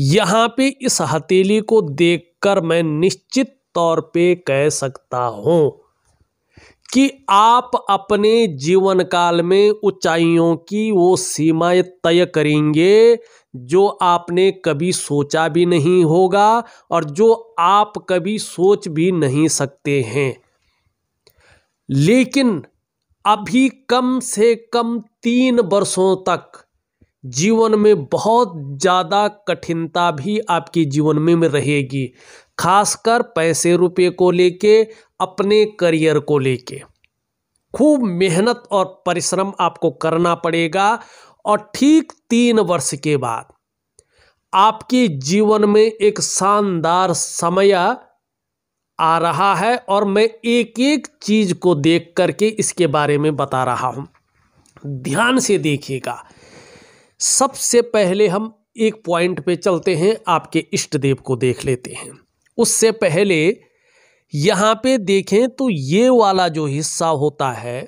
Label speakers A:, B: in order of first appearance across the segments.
A: यहाँ पे इस हथेली को देखकर मैं निश्चित तौर पे कह सकता हूँ कि आप अपने जीवन काल में ऊंचाइयों की वो सीमाएं तय करेंगे जो आपने कभी सोचा भी नहीं होगा और जो आप कभी सोच भी नहीं सकते हैं लेकिन अभी कम से कम तीन वर्षों तक जीवन में बहुत ज़्यादा कठिनता भी आपके जीवन में रहेगी खासकर पैसे रुपए को लेके अपने करियर को लेके खूब मेहनत और परिश्रम आपको करना पड़ेगा और ठीक तीन वर्ष के बाद आपके जीवन में एक शानदार समय आ रहा है और मैं एक एक चीज को देख करके इसके बारे में बता रहा हूं ध्यान से देखिएगा सबसे पहले हम एक पॉइंट पे चलते हैं आपके इष्ट देव को देख लेते हैं उससे पहले यहाँ पे देखें तो ये वाला जो हिस्सा होता है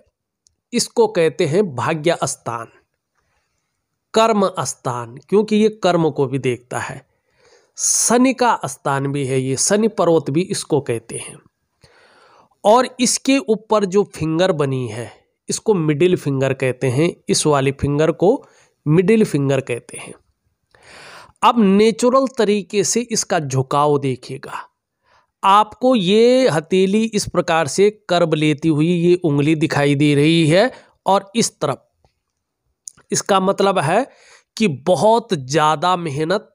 A: इसको कहते हैं भाग्य स्थान कर्म स्थान क्योंकि ये कर्म को भी देखता है शनि का स्थान भी है ये शनि पर्वत भी इसको कहते हैं और इसके ऊपर जो फिंगर बनी है इसको मिडिल फिंगर कहते हैं इस वाली फिंगर को मिडिल फिंगर कहते हैं अब नेचुरल तरीके से इसका झुकाव देखिएगा आपको ये हथेली इस प्रकार से कर्ब लेती हुई ये उंगली दिखाई दे रही है और इस तरफ इसका मतलब है कि बहुत ज़्यादा मेहनत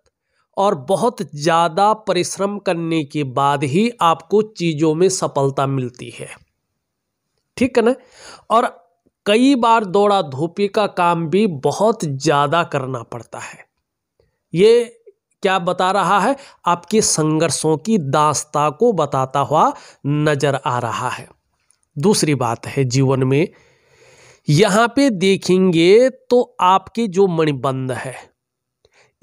A: और बहुत ज़्यादा परिश्रम करने के बाद ही आपको चीज़ों में सफलता मिलती है ठीक है ना और कई बार दौड़ा धोपी का काम भी बहुत ज़्यादा करना पड़ता है ये क्या बता रहा है आपके संघर्षों की दास्ता को बताता हुआ नजर आ रहा है दूसरी बात है जीवन में यहाँ पे देखेंगे तो आपके जो मणिबंध है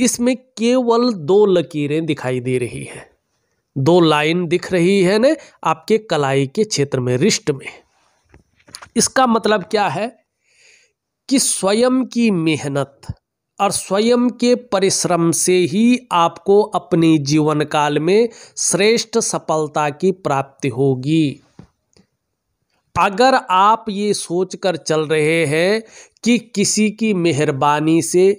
A: इसमें केवल दो लकीरें दिखाई दे रही हैं दो लाइन दिख रही है ना आपके कलाई के क्षेत्र में रिष्ट में इसका मतलब क्या है कि स्वयं की मेहनत और स्वयं के परिश्रम से ही आपको अपने जीवन काल में श्रेष्ठ सफलता की प्राप्ति होगी अगर आप ये सोचकर चल रहे हैं कि किसी की मेहरबानी से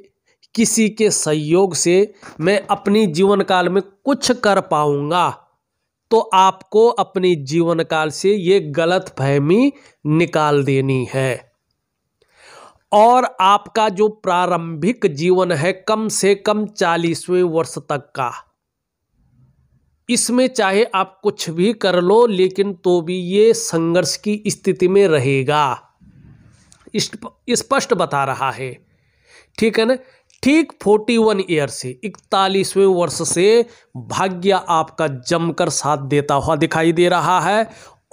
A: किसी के सहयोग से मैं अपनी जीवन काल में कुछ कर पाऊंगा तो आपको अपने जीवन काल से ये गलत फहमी निकाल देनी है और आपका जो प्रारंभिक जीवन है कम से कम चालीसवें वर्ष तक का इसमें चाहे आप कुछ भी कर लो लेकिन तो भी ये संघर्ष की स्थिति में रहेगा स्पष्ट बता रहा है ठीक है ना ठीक 41 ईयर से इकतालीसवें वर्ष से भाग्य आपका जमकर साथ देता हुआ दिखाई दे रहा है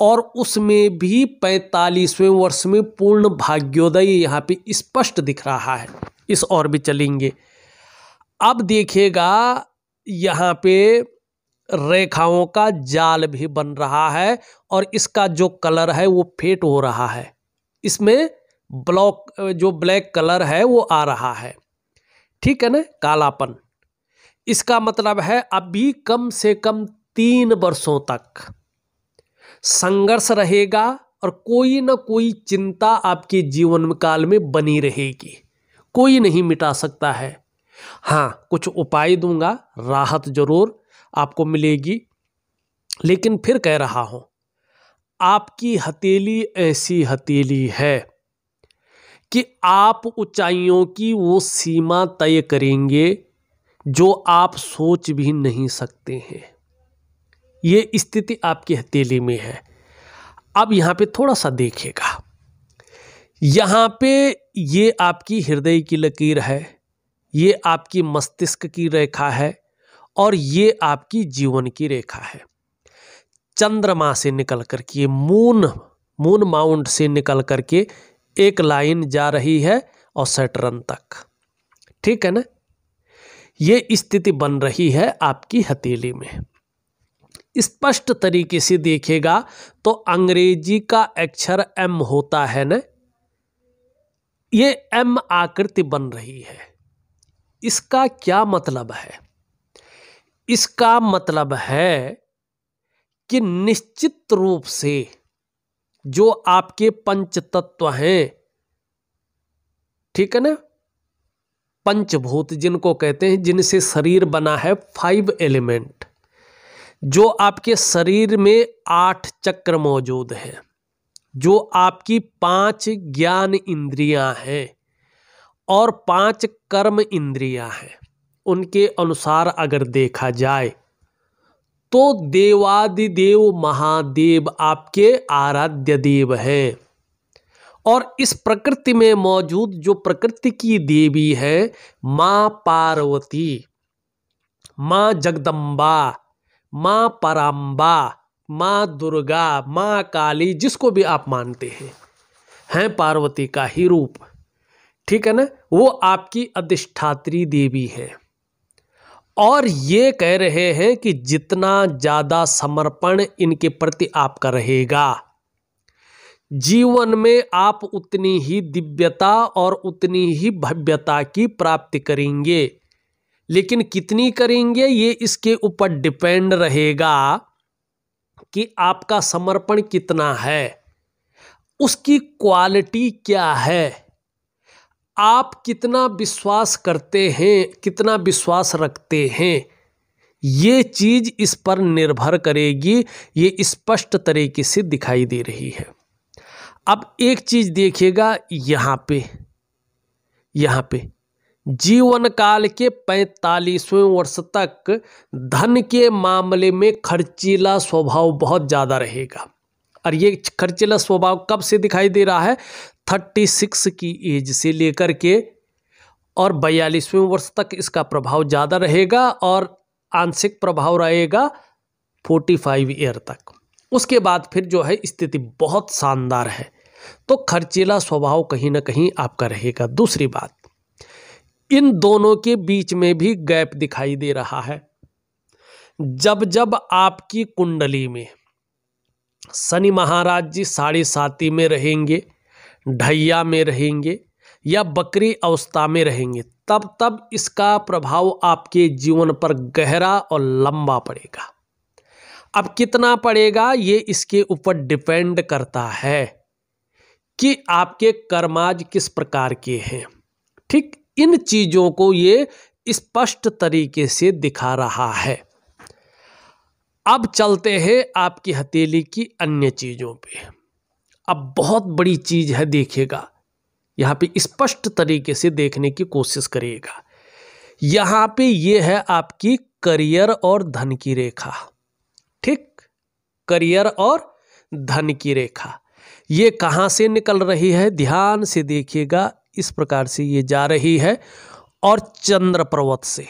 A: और उसमें भी पैंतालीसवें वर्ष में पूर्ण भाग्योदय यहाँ पे स्पष्ट दिख रहा है इस और भी चलेंगे अब देखिएगा यहाँ पे रेखाओं का जाल भी बन रहा है और इसका जो कलर है वो फेट हो रहा है इसमें ब्लॉक जो ब्लैक कलर है वो आ रहा है ठीक है ना कालापन इसका मतलब है अभी कम से कम तीन वर्षों तक संघर्ष रहेगा और कोई ना कोई चिंता आपके जीवन काल में बनी रहेगी कोई नहीं मिटा सकता है हाँ कुछ उपाय दूंगा राहत जरूर आपको मिलेगी लेकिन फिर कह रहा हूं आपकी हथेली ऐसी हथेली है कि आप ऊंचाइयों की वो सीमा तय करेंगे जो आप सोच भी नहीं सकते हैं ये स्थिति आपकी हथेली में है अब यहाँ पे थोड़ा सा देखेगा यहाँ पे ये आपकी हृदय की लकीर है ये आपकी मस्तिष्क की रेखा है और ये आपकी जीवन की रेखा है चंद्रमा से निकल करके मून मून माउंट से निकल करके एक लाइन जा रही है और सेटरन तक ठीक है ना ये स्थिति बन रही है आपकी हथेली में स्पष्ट तरीके से देखेगा तो अंग्रेजी का अक्षर एम होता है ना ये एम आकृति बन रही है इसका क्या मतलब है इसका मतलब है कि निश्चित रूप से जो आपके पंच तत्व हैं ठीक है ना पंचभूत जिनको कहते हैं जिनसे शरीर बना है फाइव एलिमेंट जो आपके शरीर में आठ चक्र मौजूद हैं जो आपकी पांच ज्ञान इंद्रियां हैं और पांच कर्म इंद्रियां हैं उनके अनुसार अगर देखा जाए तो देवादिदेव महादेव आपके आराध्य देव हैं और इस प्रकृति में मौजूद जो प्रकृति की देवी है माँ पार्वती माँ जगदम्बा माँ पराम्बा माँ दुर्गा माँ काली जिसको भी आप मानते हैं हैं पार्वती का ही रूप ठीक है ना वो आपकी अधिष्ठात्री देवी है और ये कह रहे हैं कि जितना ज़्यादा समर्पण इनके प्रति आपका रहेगा जीवन में आप उतनी ही दिव्यता और उतनी ही भव्यता की प्राप्ति करेंगे लेकिन कितनी करेंगे ये इसके ऊपर डिपेंड रहेगा कि आपका समर्पण कितना है उसकी क्वालिटी क्या है आप कितना विश्वास करते हैं कितना विश्वास रखते हैं ये चीज़ इस पर निर्भर करेगी ये स्पष्ट तरीके से दिखाई दे रही है अब एक चीज़ देखिएगा यहाँ पे यहाँ पे जीवन काल के पैंतालीसवें वर्ष तक धन के मामले में खर्चीला स्वभाव बहुत ज़्यादा रहेगा और ये खर्चिला स्वभाव कब से दिखाई दे रहा है थर्टी सिक्स की एज से लेकर के और बयालीसवें वर्ष तक इसका प्रभाव ज़्यादा रहेगा और आंशिक प्रभाव रहेगा फोर्टी फाइव ईयर तक उसके बाद फिर जो है स्थिति बहुत शानदार है तो खर्चेला स्वभाव कहीं ना कहीं आपका रहेगा दूसरी बात इन दोनों के बीच में भी गैप दिखाई दे रहा है जब जब आपकी कुंडली में शनि महाराज जी साढ़े साती में रहेंगे ढैया में रहेंगे या बकरी अवस्था में रहेंगे तब तब इसका प्रभाव आपके जीवन पर गहरा और लंबा पड़ेगा अब कितना पड़ेगा ये इसके ऊपर डिपेंड करता है कि आपके कर्माज किस प्रकार के हैं ठीक इन चीज़ों को ये स्पष्ट तरीके से दिखा रहा है अब चलते हैं आपकी हथेली की अन्य चीज़ों पे अब बहुत बड़ी चीज़ है देखिएगा यहां पे स्पष्ट तरीके से देखने की कोशिश करिएगा यहां पे ये है आपकी करियर और धन की रेखा ठीक करियर और धन की रेखा ये कहां से निकल रही है ध्यान से देखिएगा इस प्रकार से ये जा रही है और चंद्र पर्वत से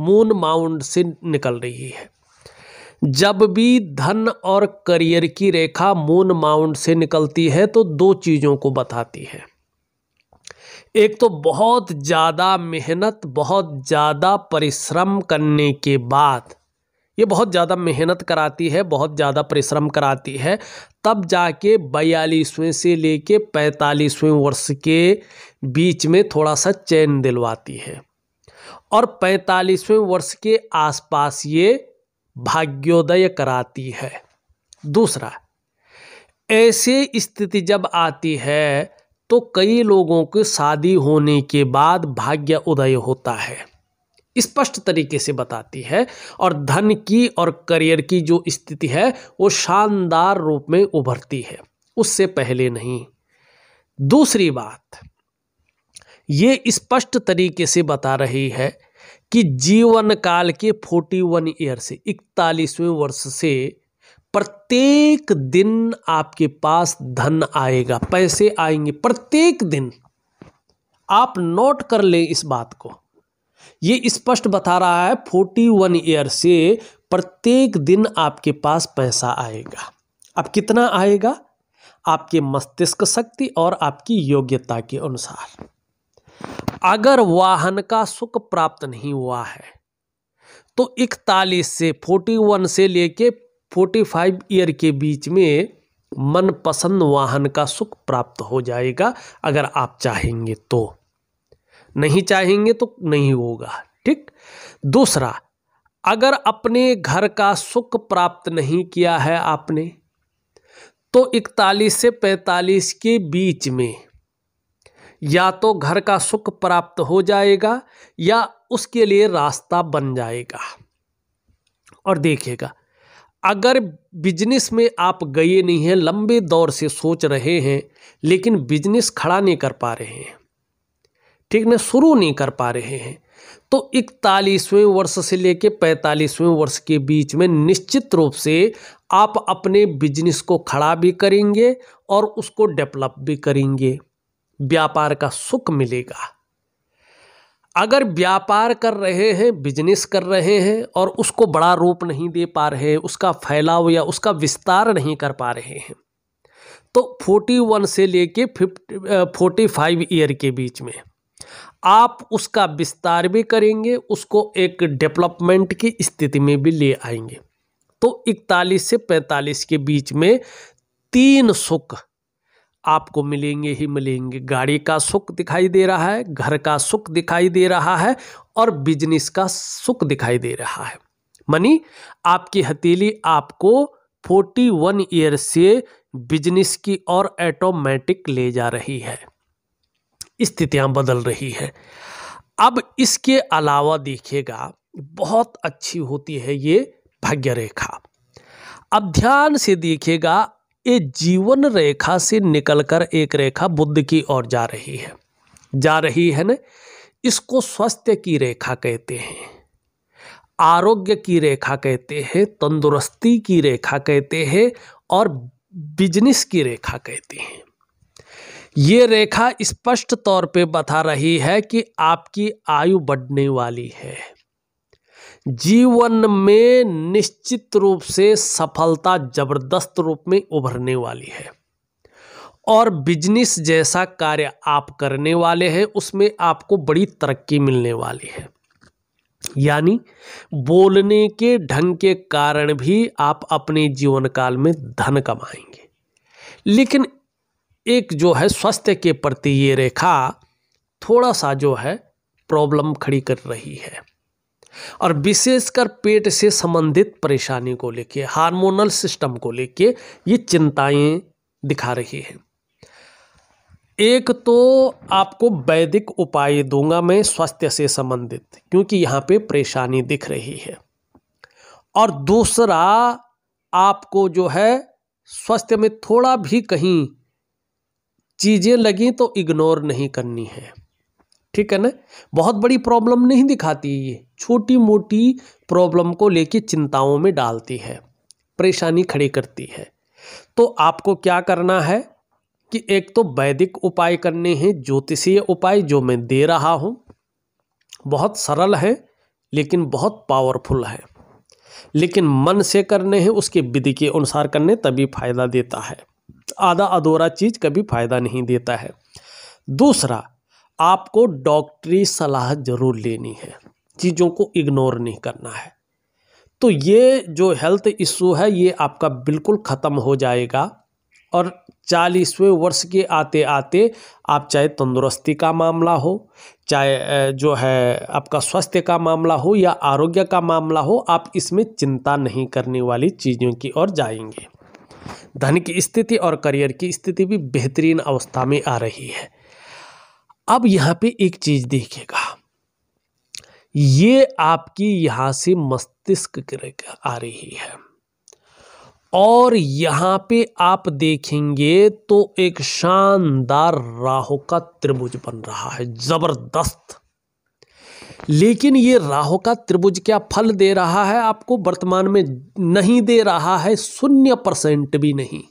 A: मून माउंट से निकल रही है जब भी धन और करियर की रेखा मून माउंट से निकलती है तो दो चीज़ों को बताती है एक तो बहुत ज़्यादा मेहनत बहुत ज़्यादा परिश्रम करने के बाद ये बहुत ज़्यादा मेहनत कराती है बहुत ज़्यादा परिश्रम कराती है तब जाके बयालीसवें से लेके पैंतालीसवें वर्ष के बीच में थोड़ा सा चैन दिलवाती है और पैंतालीसवें वर्ष के आसपास ये भाग्योदय कराती है दूसरा ऐसी स्थिति जब आती है तो कई लोगों के शादी होने के बाद भाग्य उदय होता है स्पष्ट तरीके से बताती है और धन की और करियर की जो स्थिति है वो शानदार रूप में उभरती है उससे पहले नहीं दूसरी बात ये स्पष्ट तरीके से बता रही है कि जीवन काल के 41 ईयर से इकतालीसवें वर्ष से प्रत्येक दिन आपके पास धन आएगा पैसे आएंगे प्रत्येक दिन आप नोट कर लें इस बात को ये स्पष्ट बता रहा है फोर्टी वन ईयर से प्रत्येक दिन आपके पास पैसा आएगा अब कितना आएगा आपके मस्तिष्क शक्ति और आपकी योग्यता के अनुसार अगर वाहन का सुख प्राप्त नहीं हुआ है तो इकतालीस से फोर्टी वन से लेके फोर्टी फाइव ईयर के बीच में मनपसंद वाहन का सुख प्राप्त हो जाएगा अगर आप चाहेंगे तो नहीं चाहेंगे तो नहीं होगा ठीक दूसरा अगर अपने घर का सुख प्राप्त नहीं किया है आपने तो इकतालीस से पैंतालीस के बीच में या तो घर का सुख प्राप्त हो जाएगा या उसके लिए रास्ता बन जाएगा और देखिएगा अगर बिजनेस में आप गए नहीं हैं लंबे दौर से सोच रहे हैं लेकिन बिजनेस खड़ा नहीं कर पा रहे हैं ठीक ना शुरू नहीं कर पा रहे हैं तो इकतालीसवें वर्ष से लेकर पैंतालीसवें वर्ष के बीच में निश्चित रूप से आप अपने बिजनेस को खड़ा भी करेंगे और उसको डेवलप भी करेंगे व्यापार का सुख मिलेगा अगर व्यापार कर रहे हैं बिजनेस कर रहे हैं और उसको बड़ा रूप नहीं दे पा रहे उसका फैलाव या उसका विस्तार नहीं कर पा रहे हैं तो 41 से लेके फिफ्टी फोर्टी फाइव ईयर के बीच में आप उसका विस्तार भी करेंगे उसको एक डेवलपमेंट की स्थिति में भी ले आएंगे तो इकतालीस से पैंतालीस के बीच में तीन सुख आपको मिलेंगे ही मिलेंगे गाड़ी का सुख दिखाई दे रहा है घर का सुख दिखाई दे रहा है और बिजनेस का सुख दिखाई दे रहा है मनी आपकी हथेली आपको 41 ईयर से बिजनेस की और ऑटोमेटिक ले जा रही है स्थितियां बदल रही है अब इसके अलावा देखिएगा बहुत अच्छी होती है ये भाग्य रेखा अब ध्यान से देखिएगा ये जीवन रेखा से निकलकर एक रेखा बुद्ध की ओर जा रही है जा रही है ना इसको स्वास्थ्य की रेखा कहते हैं आरोग्य की रेखा कहते हैं तंदुरुस्ती की रेखा कहते हैं और बिजनेस की रेखा कहते हैं ये रेखा स्पष्ट तौर पे बता रही है कि आपकी आयु बढ़ने वाली है जीवन में निश्चित रूप से सफलता जबरदस्त रूप में उभरने वाली है और बिजनेस जैसा कार्य आप करने वाले हैं उसमें आपको बड़ी तरक्की मिलने वाली है यानी बोलने के ढंग के कारण भी आप अपने जीवन काल में धन कमाएंगे लेकिन एक जो है स्वास्थ्य के प्रति ये रेखा थोड़ा सा जो है प्रॉब्लम खड़ी कर रही है और विशेषकर पेट से संबंधित परेशानी को लेके हार्मोनल सिस्टम को लेके ये चिंताएं दिखा रही है एक तो आपको वैदिक उपाय दूंगा मैं स्वास्थ्य से संबंधित क्योंकि यहाँ पे परेशानी दिख रही है और दूसरा आपको जो है स्वास्थ्य में थोड़ा भी कहीं चीज़ें लगी तो इग्नोर नहीं करनी है ठीक है ना बहुत बड़ी प्रॉब्लम नहीं दिखाती है ये छोटी मोटी प्रॉब्लम को लेके चिंताओं में डालती है परेशानी खड़ी करती है तो आपको क्या करना है कि एक तो वैदिक उपाय करने हैं ज्योतिषीय उपाय जो मैं दे रहा हूँ बहुत सरल है लेकिन बहुत पावरफुल है लेकिन मन से करने हैं उसके विधि के अनुसार करने तभी फायदा देता है आधा अधूरा चीज़ कभी फायदा नहीं देता है दूसरा आपको डॉक्टरी सलाह ज़रूर लेनी है चीज़ों को इग्नोर नहीं करना है तो ये जो हेल्थ इशू है ये आपका बिल्कुल ख़त्म हो जाएगा और चालीसवें वर्ष के आते आते आप चाहे तंदुरुस्ती का मामला हो चाहे जो है आपका स्वास्थ्य का मामला हो या आरोग्य का मामला हो आप इसमें चिंता नहीं करने वाली चीज़ों की ओर जाएंगे धन की स्थिति और करियर की स्थिति भी बेहतरीन अवस्था में आ रही है अब यहाँ पे एक चीज देखिएगा ये आपकी यहां से मस्तिष्क आ रही है और यहां पे आप देखेंगे तो एक शानदार राहु का त्रिभुज बन रहा है जबरदस्त लेकिन ये राहु का त्रिभुज क्या फल दे रहा है आपको वर्तमान में नहीं दे रहा है शून्य परसेंट भी नहीं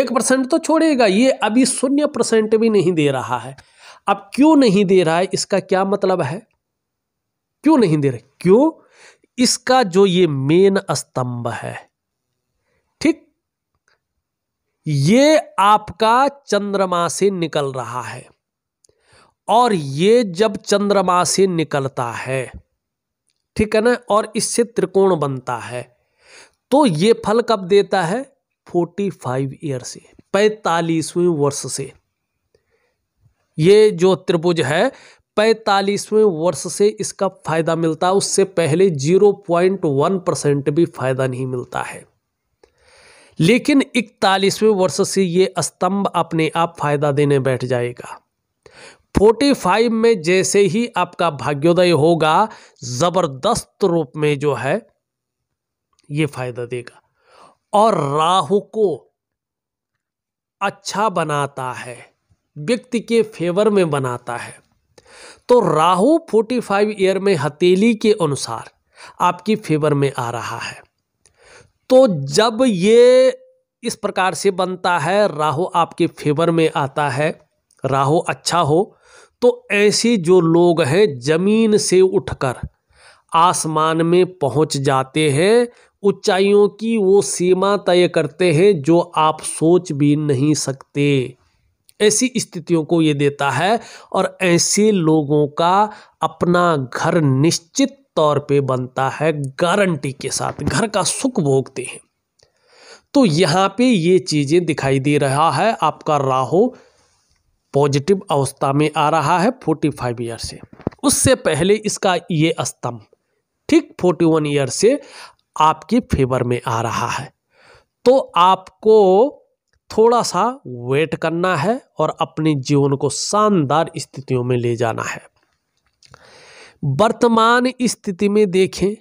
A: एक परसेंट तो छोड़ेगा ये अभी शून्य परसेंट भी नहीं दे रहा है अब क्यों नहीं दे रहा है इसका क्या मतलब है क्यों नहीं दे रहा क्यों इसका जो ये मेन स्तंभ है ठीक ये आपका चंद्रमा से निकल रहा है और ये जब चंद्रमा से निकलता है ठीक है ना और इससे त्रिकोण बनता है तो ये फल कब देता है फोर्टी फाइव ईयर से पैंतालीसवें वर्ष से ये जो त्रिभुज है पैंतालीसवें वर्ष से इसका फायदा मिलता है उससे पहले जीरो पॉइंट वन परसेंट भी फायदा नहीं मिलता है लेकिन इकतालीसवें वर्ष से ये स्तंभ अपने आप फायदा देने बैठ जाएगा फोर्टी फाइव में जैसे ही आपका भाग्योदय होगा जबरदस्त रूप में जो है ये फायदा देगा और राहु को अच्छा बनाता है व्यक्ति के फेवर में बनाता है तो राहु 45 ईयर में हथेली के अनुसार आपकी फेवर में आ रहा है तो जब ये इस प्रकार से बनता है राहु आपके फेवर में आता है राहु अच्छा हो तो ऐसे जो लोग हैं जमीन से उठकर आसमान में पहुंच जाते हैं ऊंचाइयों की वो सीमा तय करते हैं जो आप सोच भी नहीं सकते ऐसी स्थितियों को ये देता है और ऐसे लोगों का अपना घर निश्चित तौर पे बनता है गारंटी के साथ घर का सुख भोगते हैं तो यहाँ पे ये चीज़ें दिखाई दे रहा है आपका राहु पॉजिटिव अवस्था में आ रहा है फोर्टी फाइव ईयर से उससे पहले इसका ये स्तंभ ठीक फोर्टी वन ईयर से आपके फेवर में आ रहा है तो आपको थोड़ा सा वेट करना है और अपने जीवन को शानदार स्थितियों में ले जाना है वर्तमान स्थिति में देखें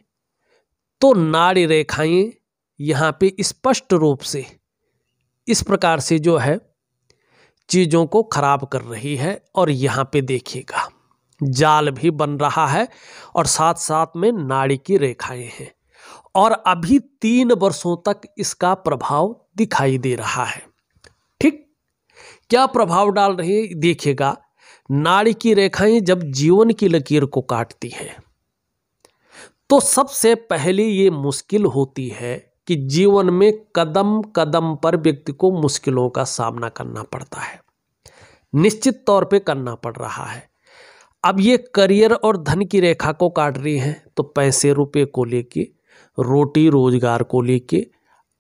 A: तो नाड़ी रेखाएं यहाँ पे स्पष्ट रूप से इस प्रकार से जो है चीज़ों को खराब कर रही है और यहाँ पे देखिएगा जाल भी बन रहा है और साथ साथ में नाड़ी की रेखाएं हैं और अभी तीन वर्षों तक इसका प्रभाव दिखाई दे रहा है ठीक क्या प्रभाव डाल रही है देखिएगा नाड़ी की रेखाएं जब जीवन की लकीर को काटती हैं तो सबसे पहले ये मुश्किल होती है कि जीवन में कदम कदम पर व्यक्ति को मुश्किलों का सामना करना पड़ता है निश्चित तौर पे करना पड़ रहा है अब ये करियर और धन की रेखा को काट रही हैं तो पैसे रुपए को लेके रोटी रोजगार को लेके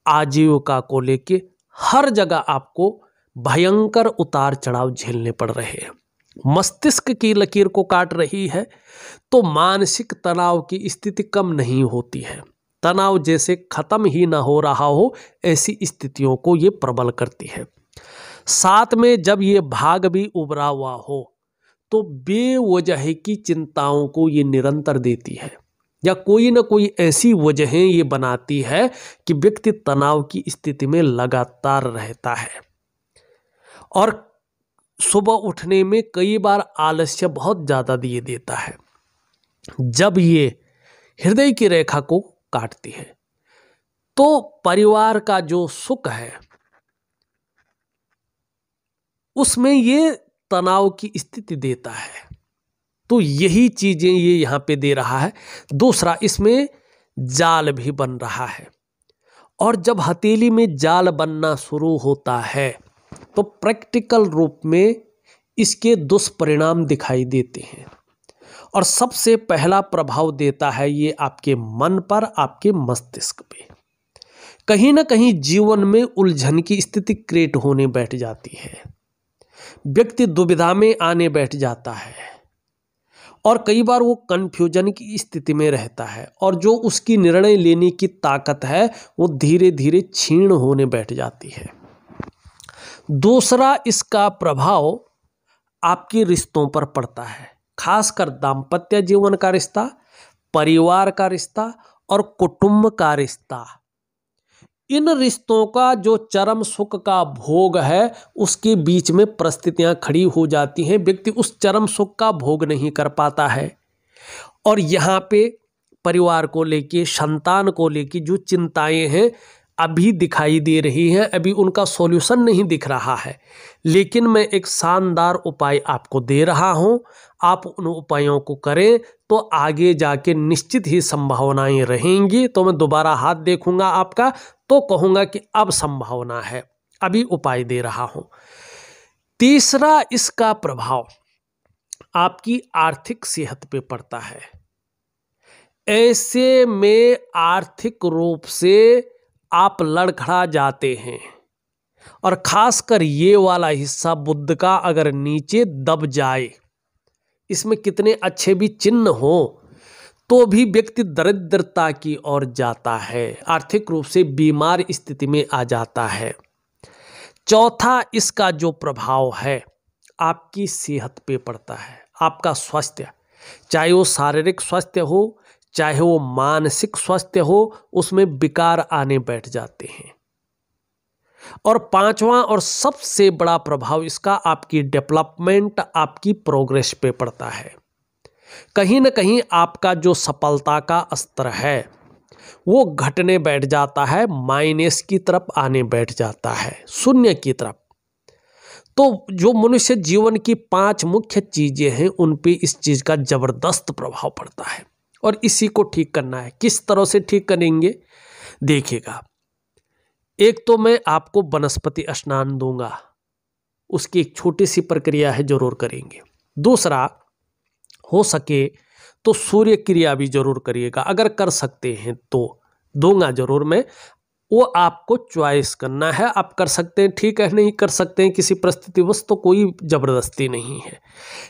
A: आजीविका को लेके हर जगह आपको भयंकर उतार चढ़ाव झेलने पड़ रहे हैं मस्तिष्क की लकीर को काट रही है तो मानसिक तनाव की स्थिति कम नहीं होती है तनाव जैसे खत्म ही ना हो रहा हो ऐसी स्थितियों को ये प्रबल करती है साथ में जब ये भाग भी उभरा हुआ हो तो बेवजह की चिंताओं को ये निरंतर देती है या कोई ना कोई ऐसी वजहें ये बनाती है कि व्यक्ति तनाव की स्थिति में लगातार रहता है और सुबह उठने में कई बार आलस्य बहुत ज़्यादा दिए देता है जब ये हृदय की रेखा को काटती है तो परिवार का जो सुख है उसमें ये तनाव की स्थिति देता है तो यही चीज़ें ये यहाँ पे दे रहा है दूसरा इसमें जाल भी बन रहा है और जब हथेली में जाल बनना शुरू होता है तो प्रैक्टिकल रूप में इसके दुष्परिणाम दिखाई देते हैं और सबसे पहला प्रभाव देता है ये आपके मन पर आपके मस्तिष्क पे कहीं ना कहीं जीवन में उलझन की स्थिति क्रिएट होने बैठ जाती है व्यक्ति दुविधा में आने बैठ जाता है और कई बार वो कन्फ्यूजन की स्थिति में रहता है और जो उसकी निर्णय लेने की ताकत है वो धीरे धीरे क्षीण होने बैठ जाती है दूसरा इसका प्रभाव आपके रिश्तों पर पड़ता है खासकर दाम्पत्य जीवन का रिश्ता परिवार का रिश्ता और कुटुंब का रिश्ता इन रिश्तों का जो चरम सुख का भोग है उसके बीच में परिस्थितियाँ खड़ी हो जाती हैं व्यक्ति उस चरम सुख का भोग नहीं कर पाता है और यहाँ पे परिवार को लेके संतान को लेके जो चिंताएं हैं अभी दिखाई दे रही हैं अभी उनका सॉल्यूशन नहीं दिख रहा है लेकिन मैं एक शानदार उपाय आपको दे रहा हूँ आप उन उपायों को करें तो आगे जाके निश्चित ही संभावनाएं रहेंगी तो मैं दोबारा हाथ देखूंगा आपका तो कहूँगा कि अब संभावना है अभी उपाय दे रहा हूँ तीसरा इसका प्रभाव आपकी आर्थिक सेहत पे पड़ता है ऐसे में आर्थिक रूप से आप लड़खड़ा जाते हैं और खासकर ये वाला हिस्सा बुद्ध का अगर नीचे दब जाए इसमें कितने अच्छे भी चिन्ह हों तो भी व्यक्ति दरिद्रता की ओर जाता है आर्थिक रूप से बीमार स्थिति में आ जाता है चौथा इसका जो प्रभाव है आपकी सेहत पे पड़ता है आपका स्वास्थ्य चाहे वो शारीरिक स्वास्थ्य हो चाहे वो मानसिक स्वास्थ्य हो उसमें विकार आने बैठ जाते हैं और पांचवा और सबसे बड़ा प्रभाव इसका आपकी डेवलपमेंट आपकी प्रोग्रेस पे पड़ता है कहीं ना कहीं आपका जो सफलता का स्तर है वो घटने बैठ जाता है माइनस की तरफ आने बैठ जाता है शून्य की तरफ तो जो मनुष्य जीवन की पांच मुख्य चीजें हैं उन पे इस चीज का जबरदस्त प्रभाव पड़ता है और इसी को ठीक करना है किस तरह से ठीक करेंगे देखिएगा एक तो मैं आपको वनस्पति स्नान दूंगा उसकी एक छोटी सी प्रक्रिया है जरूर करेंगे दूसरा हो सके तो सूर्य क्रिया भी जरूर करिएगा अगर कर सकते हैं तो दूंगा जरूर मैं वो आपको च्वाइस करना है आप कर सकते हैं ठीक है नहीं कर सकते हैं किसी परिस्थितिवश तो कोई ज़बरदस्ती नहीं है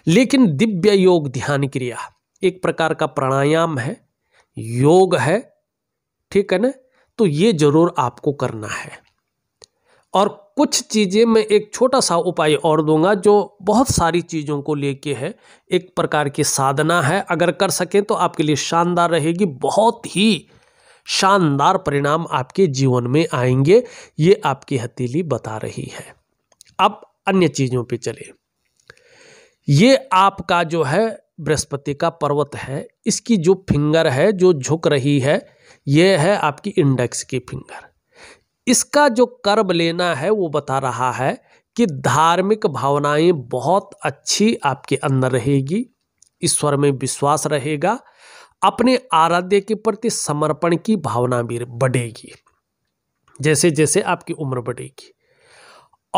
A: लेकिन दिव्य योग ध्यान क्रिया एक प्रकार का प्राणायाम है योग है ठीक है ना तो ये ज़रूर आपको करना है और कुछ चीज़ें मैं एक छोटा सा उपाय और दूंगा जो बहुत सारी चीज़ों को लेके है एक प्रकार की साधना है अगर कर सकें तो आपके लिए शानदार रहेगी बहुत ही शानदार परिणाम आपके जीवन में आएंगे ये आपकी हथेली बता रही है अब अन्य चीज़ों पे चले ये आपका जो है बृहस्पति का पर्वत है इसकी जो फिंगर है जो झुक रही है ये है आपकी इंडेक्स की फिंगर इसका जो कर्म लेना है वो बता रहा है कि धार्मिक भावनाएं बहुत अच्छी आपके अंदर रहेगी ईश्वर में विश्वास रहेगा अपने आराध्य के प्रति समर्पण की भावना भी बढ़ेगी जैसे जैसे आपकी उम्र बढ़ेगी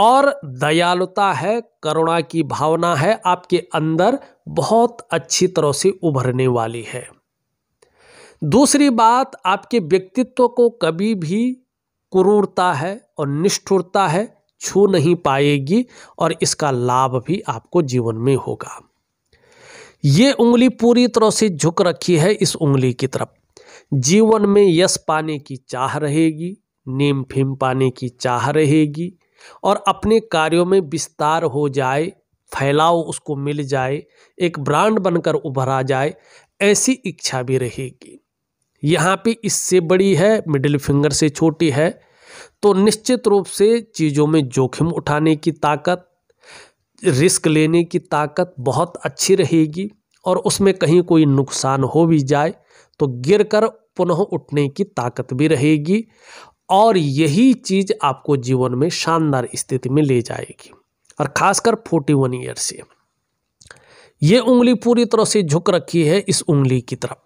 A: और दयालुता है करुणा की भावना है आपके अंदर बहुत अच्छी तरह से उभरने वाली है दूसरी बात आपके व्यक्तित्व को कभी भी क्रूरता है और निष्ठुरता है छू नहीं पाएगी और इसका लाभ भी आपको जीवन में होगा ये उंगली पूरी तरह से झुक रखी है इस उंगली की तरफ जीवन में यश पाने की चाह रहेगी नीम फिम पाने की चाह रहेगी और अपने कार्यों में विस्तार हो जाए फैलाव उसको मिल जाए एक ब्रांड बनकर उभरा जाए ऐसी इच्छा भी रहेगी यहाँ पे इससे बड़ी है मिडिल फिंगर से छोटी है तो निश्चित रूप से चीज़ों में जोखिम उठाने की ताकत रिस्क लेने की ताकत बहुत अच्छी रहेगी और उसमें कहीं कोई नुकसान हो भी जाए तो गिरकर पुनः उठने की ताकत भी रहेगी और यही चीज़ आपको जीवन में शानदार स्थिति में ले जाएगी और खासकर फोर्टी वन ईयर से ये उंगली पूरी तरह से झुक रखी है इस उंगली की तरफ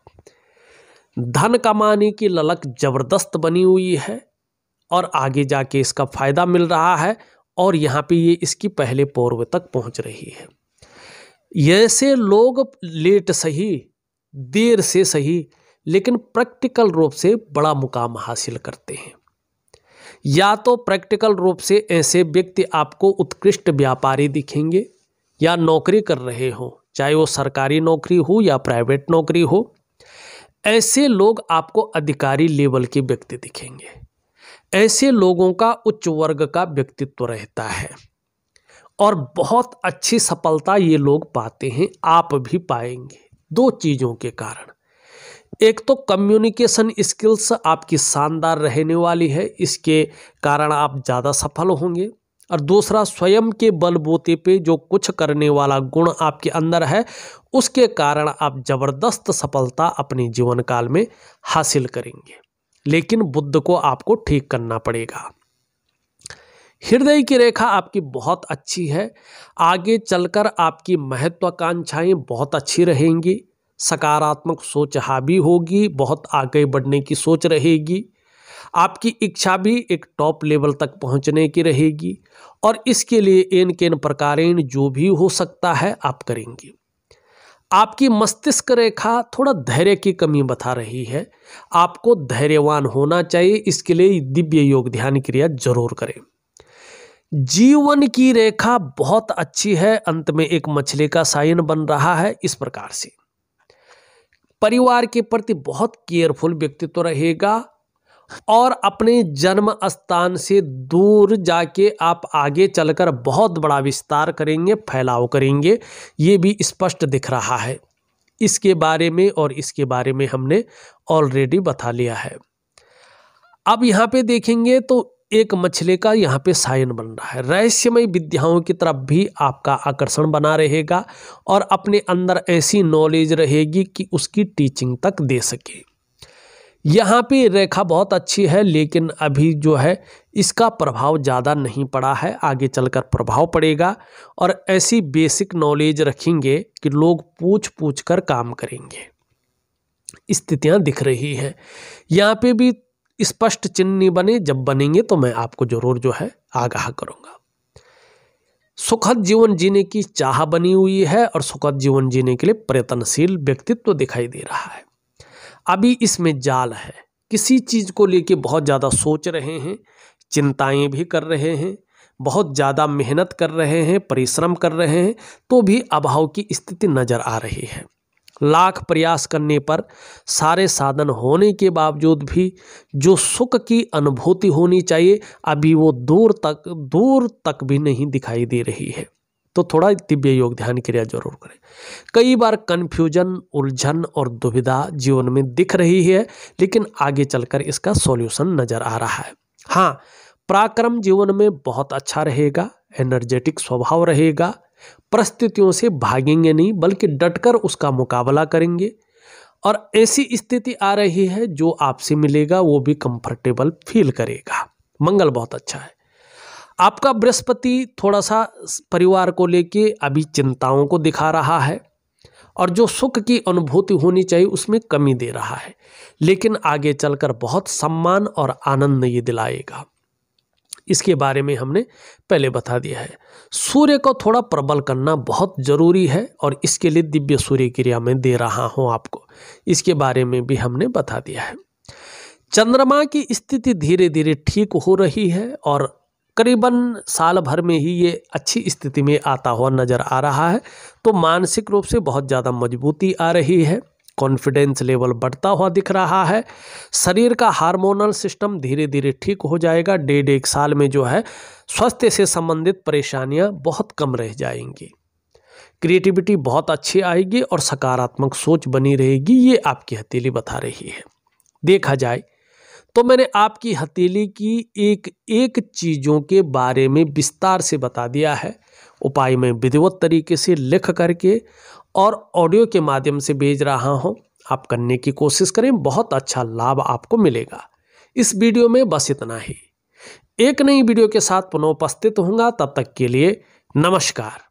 A: धन कमाने की ललक ज़बरदस्त बनी हुई है और आगे जाके इसका फ़ायदा मिल रहा है और यहाँ पे ये इसकी पहले पौर्व तक पहुँच रही है ऐसे लोग लेट सही देर से सही लेकिन प्रैक्टिकल रूप से बड़ा मुकाम हासिल करते हैं या तो प्रैक्टिकल रूप से ऐसे व्यक्ति आपको उत्कृष्ट व्यापारी दिखेंगे या नौकरी कर रहे हो चाहे वो सरकारी नौकरी हो या प्राइवेट नौकरी हो ऐसे लोग आपको अधिकारी लेवल के व्यक्ति दिखेंगे ऐसे लोगों का उच्च वर्ग का व्यक्तित्व रहता है और बहुत अच्छी सफलता ये लोग पाते हैं आप भी पाएंगे दो चीज़ों के कारण एक तो कम्युनिकेशन स्किल्स आपकी शानदार रहने वाली है इसके कारण आप ज़्यादा सफल होंगे और दूसरा स्वयं के बलबूते पे जो कुछ करने वाला गुण आपके अंदर है उसके कारण आप जबरदस्त सफलता अपने जीवन काल में हासिल करेंगे लेकिन बुद्ध को आपको ठीक करना पड़ेगा हृदय की रेखा आपकी बहुत अच्छी है आगे चलकर आपकी महत्वाकांक्षाएं बहुत अच्छी रहेंगी सकारात्मक सोच हावी होगी बहुत आगे बढ़ने की सोच रहेगी आपकी इच्छा भी एक टॉप लेवल तक पहुंचने की रहेगी और इसके लिए एन केन प्रकारेण जो भी हो सकता है आप करेंगे आपकी मस्तिष्क रेखा थोड़ा धैर्य की कमी बता रही है आपको धैर्यवान होना चाहिए इसके लिए दिव्य योग ध्यान क्रिया जरूर करें जीवन की रेखा बहुत अच्छी है अंत में एक मछली का साइन बन रहा है इस प्रकार से परिवार के प्रति बहुत केयरफुल व्यक्तित्व रहेगा और अपने जन्म स्थान से दूर जाके आप आगे चलकर बहुत बड़ा विस्तार करेंगे फैलाव करेंगे ये भी स्पष्ट दिख रहा है इसके बारे में और इसके बारे में हमने ऑलरेडी बता लिया है अब यहाँ पे देखेंगे तो एक मछले का यहाँ पे साइन बन रहा है रहस्यमय विद्याओं की तरफ भी आपका आकर्षण बना रहेगा और अपने अंदर ऐसी नॉलेज रहेगी कि उसकी टीचिंग तक दे सके यहाँ पे रेखा बहुत अच्छी है लेकिन अभी जो है इसका प्रभाव ज़्यादा नहीं पड़ा है आगे चलकर प्रभाव पड़ेगा और ऐसी बेसिक नॉलेज रखेंगे कि लोग पूछ पूछ कर काम करेंगे स्थितियाँ दिख रही हैं यहाँ पे भी स्पष्ट चिन्ह नहीं बने जब बनेंगे तो मैं आपको जरूर जो है आगाह करूँगा सुखद जीवन जीने की चाह बनी हुई है और सुखद जीवन जीने के लिए प्रयत्नशील व्यक्तित्व दिखाई दे रहा है अभी इसमें जाल है किसी चीज़ को लेके बहुत ज़्यादा सोच रहे हैं चिंताएं भी कर रहे हैं बहुत ज़्यादा मेहनत कर रहे हैं परिश्रम कर रहे हैं तो भी अभाव की स्थिति नज़र आ रही है लाख प्रयास करने पर सारे साधन होने के बावजूद भी जो सुख की अनुभूति होनी चाहिए अभी वो दूर तक दूर तक भी नहीं दिखाई दे रही है तो थोड़ा दिव्य योग ध्यान क्रिया जरूर करें कई बार कन्फ्यूजन उलझन और दुविधा जीवन में दिख रही है लेकिन आगे चलकर इसका सॉल्यूशन नज़र आ रहा है हाँ पराक्रम जीवन में बहुत अच्छा रहेगा एनर्जेटिक स्वभाव रहेगा परिस्थितियों से भागेंगे नहीं बल्कि डटकर उसका मुकाबला करेंगे और ऐसी स्थिति आ रही है जो आपसे मिलेगा वो भी कंफर्टेबल फील करेगा मंगल बहुत अच्छा है आपका बृहस्पति थोड़ा सा परिवार को लेके अभी चिंताओं को दिखा रहा है और जो सुख की अनुभूति होनी चाहिए उसमें कमी दे रहा है लेकिन आगे चलकर बहुत सम्मान और आनंद ये दिलाएगा इसके बारे में हमने पहले बता दिया है सूर्य को थोड़ा प्रबल करना बहुत जरूरी है और इसके लिए दिव्य सूर्य क्रिया में दे रहा हूँ आपको इसके बारे में भी हमने बता दिया है चंद्रमा की स्थिति धीरे धीरे ठीक हो रही है और करीबन साल भर में ही ये अच्छी स्थिति में आता हुआ नज़र आ रहा है तो मानसिक रूप से बहुत ज़्यादा मजबूती आ रही है कॉन्फिडेंस लेवल बढ़ता हुआ दिख रहा है शरीर का हार्मोनल सिस्टम धीरे धीरे ठीक हो जाएगा डेढ़ एक साल में जो है स्वास्थ्य से संबंधित परेशानियां बहुत कम रह जाएंगी क्रिएटिविटी बहुत अच्छी आएगी और सकारात्मक सोच बनी रहेगी ये आपकी हथेली बता रही है देखा जाए तो मैंने आपकी हथेली की एक एक चीज़ों के बारे में विस्तार से बता दिया है उपाय में विधिवत तरीके से लिख करके और ऑडियो के माध्यम से भेज रहा हूँ आप करने की कोशिश करें बहुत अच्छा लाभ आपको मिलेगा इस वीडियो में बस इतना ही एक नई वीडियो के साथ पुनः उपस्थित होंगे तब तक के लिए नमस्कार